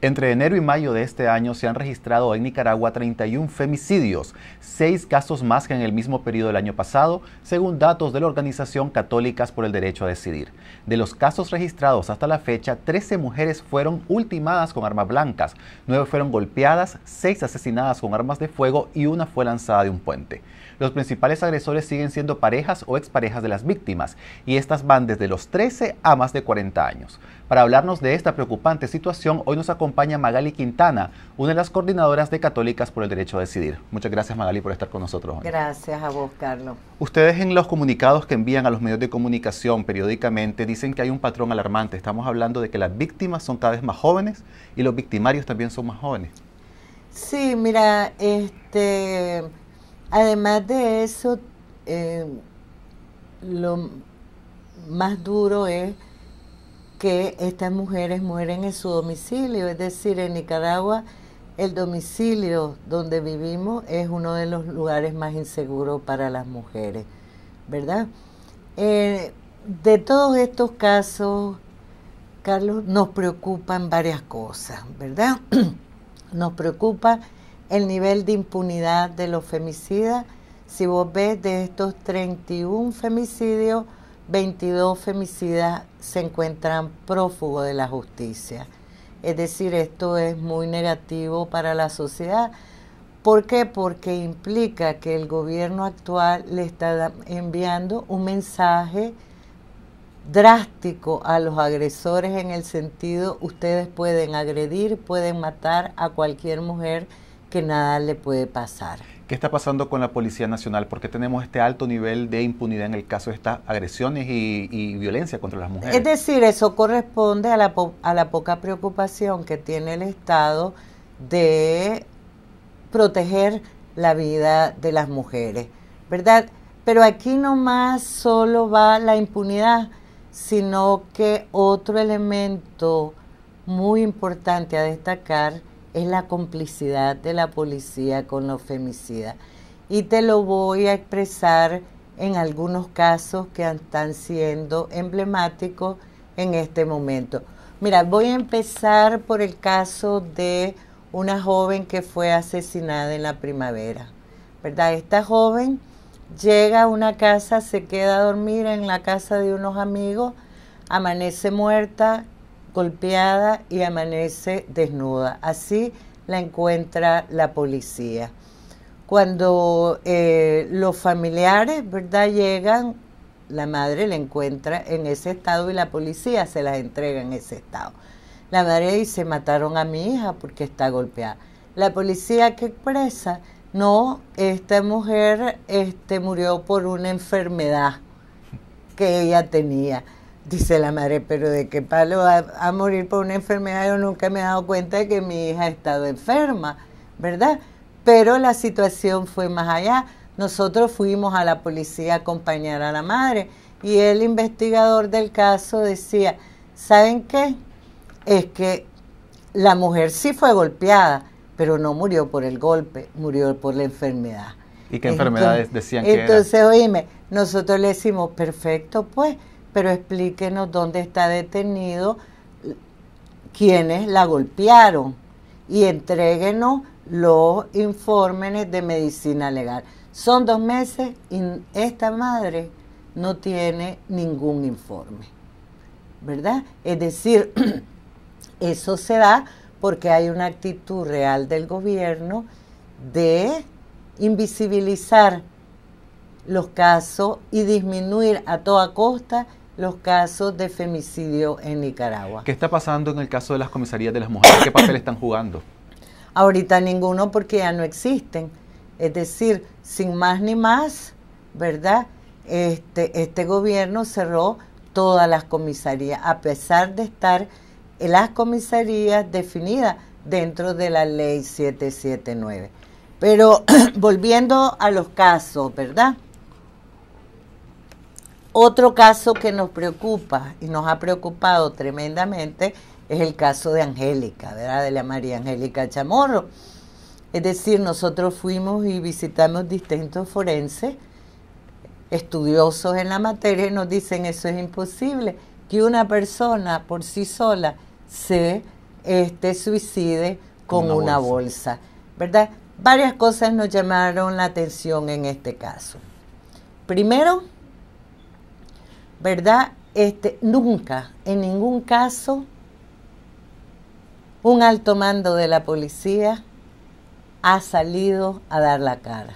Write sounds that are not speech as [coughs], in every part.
Entre enero y mayo de este año se han registrado en Nicaragua 31 femicidios, seis casos más que en el mismo periodo del año pasado, según datos de la organización Católicas por el Derecho a Decidir. De los casos registrados hasta la fecha, 13 mujeres fueron ultimadas con armas blancas, nueve fueron golpeadas, seis asesinadas con armas de fuego y una fue lanzada de un puente. Los principales agresores siguen siendo parejas o exparejas de las víctimas, y estas van desde los 13 a más de 40 años. Para hablarnos de esta preocupante situación, hoy nos acompaña Magali Quintana, una de las coordinadoras de Católicas por el Derecho a Decidir. Muchas gracias Magali por estar con nosotros. Hoy. Gracias a vos, Carlos. Ustedes en los comunicados que envían a los medios de comunicación periódicamente dicen que hay un patrón alarmante. Estamos hablando de que las víctimas son cada vez más jóvenes y los victimarios también son más jóvenes. Sí, mira, este, Además de eso, eh, lo más duro es que estas mujeres mueren en su domicilio, es decir, en Nicaragua el domicilio donde vivimos es uno de los lugares más inseguros para las mujeres, ¿verdad? Eh, de todos estos casos, Carlos, nos preocupan varias cosas, ¿verdad? [clears throat] Nos preocupa el nivel de impunidad de los femicidas. Si vos ves de estos 31 femicidios, 22 femicidas se encuentran prófugos de la justicia. Es decir, esto es muy negativo para la sociedad. ¿Por qué? Porque implica que el gobierno actual le está enviando un mensaje drástico a los agresores en el sentido ustedes pueden agredir, pueden matar a cualquier mujer que nada le puede pasar. ¿Qué está pasando con la Policía Nacional? Porque tenemos este alto nivel de impunidad en el caso de estas agresiones y, violencia contra las mujeres? Es decir, eso corresponde a la, a la poca preocupación que tiene el Estado de proteger la vida de las mujeres, ¿verdad? Pero aquí no más solo va la impunidad, sino que otro elemento muy importante a destacar es la complicidad de la policía con los femicidas. Y te lo voy a expresar en algunos casos que están siendo emblemáticos en este momento. Mira, voy a empezar por el caso de una joven que fue asesinada en la primavera, ¿verdad? Esta joven llega a una casa, se queda a dormir en la casa de unos amigos, amanece muerta, golpeada y amanece desnuda. Así la encuentra la policía. Cuando eh, los familiares, ¿verdad?, llegan, la madre la encuentra en ese estado y la policía se la entrega en ese estado. La madre dice, mataron a mi hija porque está golpeada. La policía ¿qué expresa, no, esta mujer este, murió por una enfermedad que ella tenía. Dice la madre, pero ¿de qué palo a, a, morir por una enfermedad? Yo nunca me he dado cuenta de que mi hija ha estado enferma, ¿verdad? Pero la situación fue más allá. Nosotros fuimos a la policía a acompañar a la madre y el investigador del caso decía, ¿saben qué? Es que la mujer sí fue golpeada, pero no murió por el golpe, murió por la enfermedad. ¿Y qué enfermedades decían que Entonces, oíme, nosotros le decimos, perfecto, pues pero explíquenos dónde está detenido, quienes la golpearon y entréguenos los informes de medicina legal. Son dos meses y esta madre no tiene ningún informe, ¿verdad? Es decir, [clears throat] eso se da porque hay una actitud real del gobierno de invisibilizar los casos y disminuir a toda costa los casos de femicidio en Nicaragua. ¿Qué está pasando en el caso de las comisarías de las mujeres? ¿Qué papel están jugando? Ahorita ninguno porque ya no existen. Es decir, sin más ni más, ¿verdad? Este, este gobierno cerró todas las comisarías, a pesar de estar las comisarías definidas dentro de la ley 779. Pero [clears throat] volviendo a los casos, ¿verdad? Otro caso que nos preocupa y nos ha preocupado tremendamente es el caso de Angélica, ¿verdad? De la María Angélica Chamorro. Es decir, nosotros fuimos y visitamos distintos forenses, estudiosos en la materia, y nos dicen eso es imposible, que una persona por sí sola se este, suicide con una, bolsa, ¿verdad? Varias cosas nos llamaron la atención en este caso. Primero, ¿verdad? Este, nunca, en ningún caso, un alto mando de la policía ha salido a dar la cara.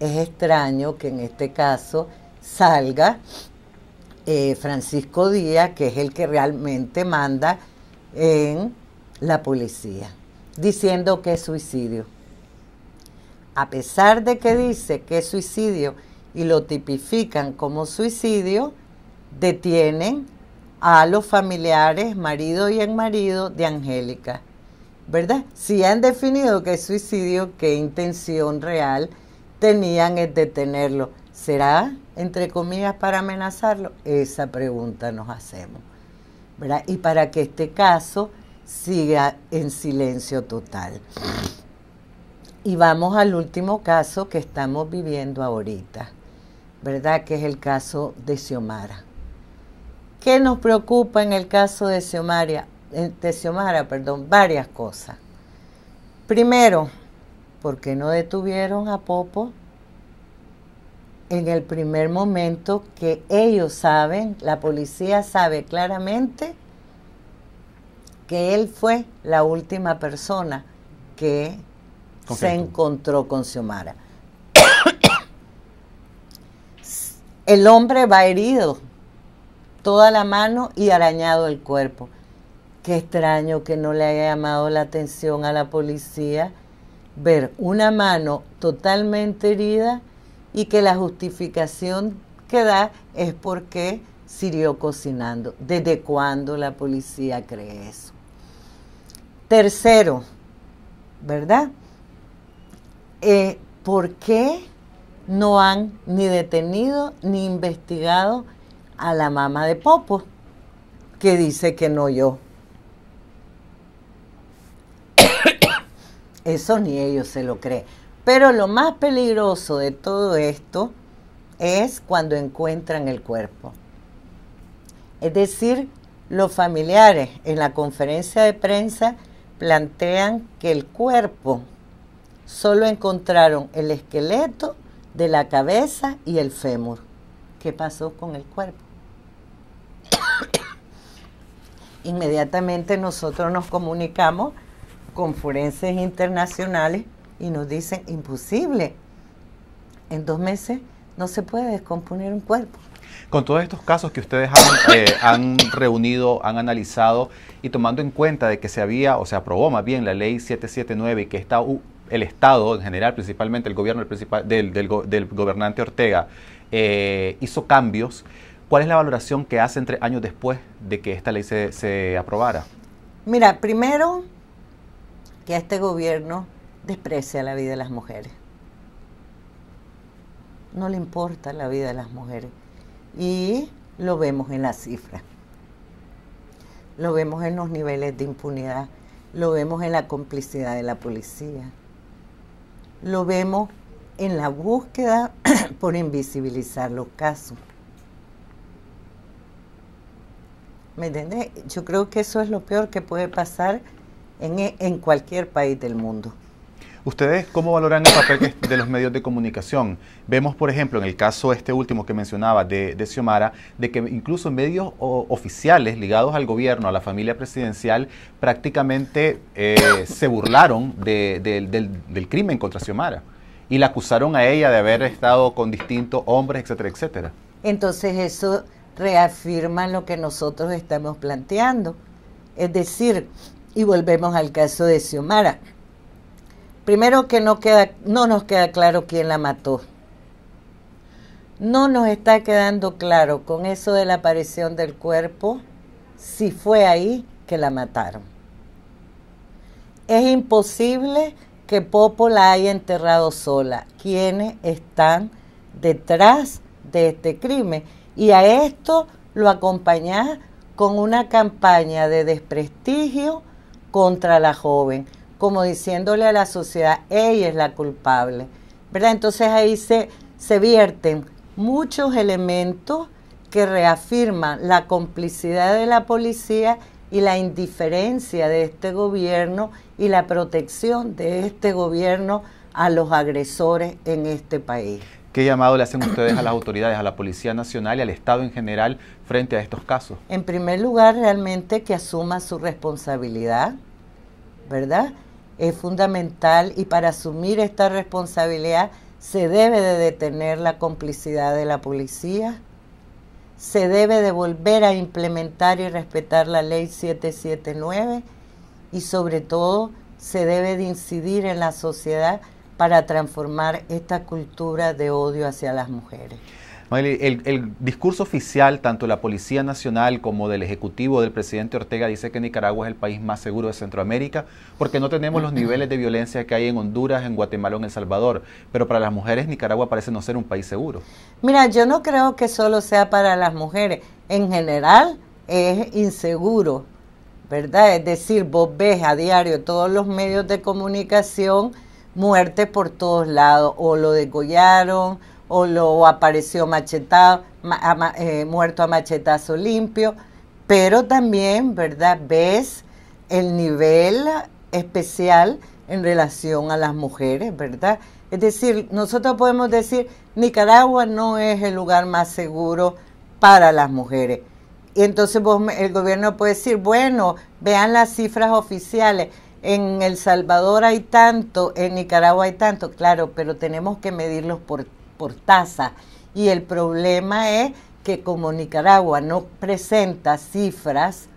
Es extraño que en este caso salga eh, Francisco Díaz, que es el que realmente manda en la policía, diciendo que es suicidio. A pesar de que dice que es suicidio, y lo tipifican como suicidio, detienen a los familiares, marido y en marido de Angélica. ¿Verdad? Si han definido que es suicidio, qué intención real tenían es detenerlo. ¿Será, entre comillas, para amenazarlo? Esa pregunta nos hacemos. ¿Verdad? Y para que este caso siga en silencio total. Y vamos al último caso que estamos viviendo ahorita. ¿verdad? Que es el caso de Xiomara. ¿Qué nos preocupa en el caso de Xiomara? Eh, de Xiomara perdón, varias cosas. Primero, ¿por qué no detuvieron a Popo en el primer momento que ellos saben, la policía sabe claramente que él fue la última persona que se encontró con Xiomara? El hombre va herido, toda la mano y arañado el cuerpo. Qué extraño que no le haya llamado la atención a la policía ver una mano totalmente herida y que la justificación que da es porque sirvió cocinando. ¿Desde cuándo la policía cree eso? Tercero, ¿verdad? Eh, ¿Por qué no han ni detenido ni investigado a la mamá de Popo, que dice que no yo. [coughs] Eso ni ellos se lo creen. Pero lo más peligroso de todo esto es cuando encuentran el cuerpo. Es decir, los familiares en la conferencia de prensa plantean que el cuerpo solo encontraron el esqueleto de la cabeza y el fémur. ¿Qué pasó con el cuerpo? [coughs] Inmediatamente nosotros nos comunicamos con forenses internacionales y nos dicen imposible. En dos meses no se puede descomponer un cuerpo. Con todos estos casos que ustedes han, eh, reunido, han analizado y tomando en cuenta de que se había o se aprobó más bien la ley 779 y que está el Estado en general, principalmente el gobierno del, gobernante Ortega, eh, hizo cambios. ¿Cuál es la valoración que hace entre años después de que esta ley se, se aprobara? Mira, primero que este gobierno desprecia la vida de las mujeres. No le importa la vida de las mujeres. Y lo vemos en las cifras. Lo vemos en los niveles de impunidad. Lo vemos en la complicidad de la policía lo vemos en la búsqueda [clears throat] por invisibilizar los casos. ¿Me entiendes? Yo creo que eso es lo peor que puede pasar en, en cualquier país del mundo. ¿Ustedes cómo valoran el papel de los medios de comunicación? Vemos, por ejemplo, en el caso este último que mencionaba de, Xiomara, de que incluso medios oficiales ligados al gobierno, a la familia presidencial, prácticamente eh, se burlaron del, del crimen contra Xiomara y la acusaron a ella de haber estado con distintos hombres, etcétera, etcétera. Entonces eso reafirma lo que nosotros estamos planteando. Es decir, y volvemos al caso de Xiomara Primero que no, nos queda claro quién la mató. No nos está quedando claro con eso de la aparición del cuerpo si fue ahí que la mataron. Es imposible que Popo la haya enterrado sola. Quienes están detrás de este crimen? Y a esto lo acompaña con una campaña de desprestigio contra la joven como diciéndole a la sociedad, ella es la culpable, ¿verdad? Entonces ahí se, se vierten muchos elementos que reafirman la complicidad de la policía y la indiferencia de este gobierno y la protección de este gobierno a los agresores en este país. ¿Qué llamado le hacen ustedes a las autoridades, a la Policía Nacional y al Estado en general frente a estos casos? En primer lugar, realmente que asuma su responsabilidad, ¿verdad? es fundamental y para asumir esta responsabilidad se debe de detener la complicidad de la policía, se debe de volver a implementar y respetar la ley 779 y sobre todo se debe de incidir en la sociedad para transformar esta cultura de odio hacia las mujeres. El, el discurso oficial, tanto de la Policía Nacional como del Ejecutivo del presidente Ortega, dice que Nicaragua es el país más seguro de Centroamérica porque no tenemos los niveles de violencia que hay en Honduras, en Guatemala o en El Salvador. Pero para las mujeres, Nicaragua parece no ser un país seguro. Mira, yo no creo que solo sea para las mujeres. En general, es inseguro, ¿verdad? Es decir, vos ves a diario todos los medios de comunicación muerte por todos lados, o lo degollaron, o lo apareció machetado, eh, muerto a machetazo limpio, pero también, ¿verdad? Ves el nivel especial en relación a las mujeres, ¿verdad? Es decir, nosotros podemos decir, Nicaragua no es el lugar más seguro para las mujeres. Y entonces el gobierno puede decir, bueno, vean las cifras oficiales, en El Salvador hay tanto, en Nicaragua hay tanto, claro, pero tenemos que medirlos por por tasa. Y el problema es que como Nicaragua no presenta cifras,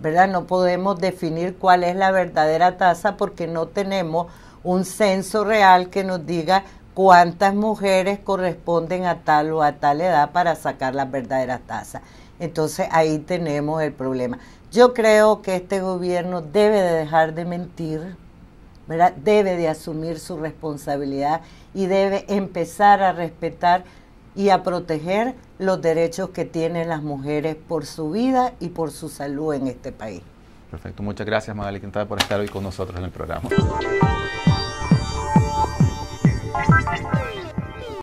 ¿verdad? No podemos definir cuál es la verdadera tasa porque no tenemos un censo real que nos diga cuántas mujeres corresponden a tal o a tal edad para sacar la verdadera tasa. Entonces ahí tenemos el problema. Yo creo que este gobierno debe de dejar de mentir, Debe de asumir su responsabilidad y debe empezar a respetar y a proteger los derechos que tienen las mujeres por su vida y por su salud en este país. Perfecto, muchas gracias Magali Quintana por estar hoy con nosotros en el programa.